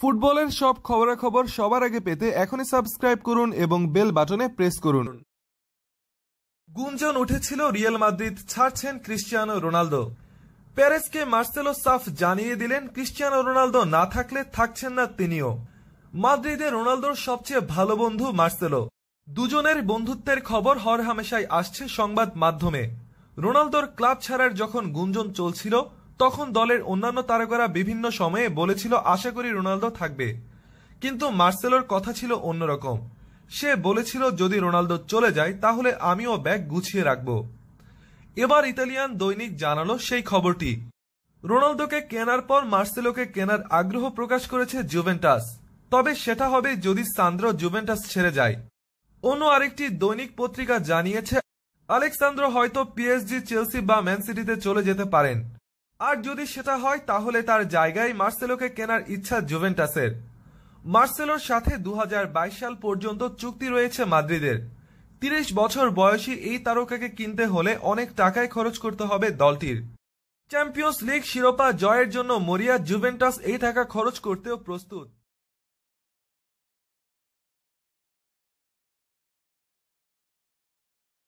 ফুটবলের সব খবরাখবর সবার আগে পেতে এখনই সাবস্ক্রাইব করুন এবং বেল বাটনে প্রেস করুন গুঞ্জন উঠেছিল রিয়াল মাদ্রিদ ছাড়ছেন ক্রিশ্চিয়ানো রোনালদো প্যারেসকে মার্সেলো সাফ জানিয়ে দিলেন ক্রিশ্চিয়ানো রোনালদো না থাকলে থাকছেন না তিনিও মাদ্রিদে রোনালদোর সবচেয়ে ভালো বন্ধু মার্সেলো দুজনের বন্ধুত্বের খবর হর হামেশাই আসছে সংবাদ মাধ্যমে রোনালদোর ক্লাব ছাড়ার যখন গুঞ্জন চলছিল তখন দলের অন্যান্য তারকারা বিভিন্ন সময়ে বলেছিল আশা করি রোনালদো থাকবে কিন্তু মার্সেলোর কথা ছিল অন্যরকম সে বলেছিল যদি রোনালদো চলে যায় তাহলে আমিও ব্যাগ গুছিয়ে রাখব এবার ইতালিয়ান দৈনিক জানালো সেই খবরটি রোনালদোকে কেনার পর মার্সেলোকে কেনার আগ্রহ প্রকাশ করেছে জুভেন্টাস তবে সেটা হবে যদি সান্দ্র জুভেন্টাস ছেড়ে যায় অন্য আরেকটি দৈনিক পত্রিকা জানিয়েছে আলেকসান্দ্র হয়তো পিএসজি চেলসি বা ম্যানসিটিতে চলে যেতে পারেন আর যদি সেটা হয় তাহলে তার জায়গায় মার্সেলোকে কেনার ইচ্ছা জুভেন্টাসের মার্সেলোর সাথে দু সাল পর্যন্ত চুক্তি রয়েছে মাদ্রিদের তিরিশ বছর বয়সী এই তারকাকে কিনতে হলে অনেক টাকায় খরচ করতে হবে দলটির চ্যাম্পিয়ন্স লিগ শিরোপা জয়ের জন্য মরিয়া জুভেন্টাস এই টাকা খরচ করতেও প্রস্তুত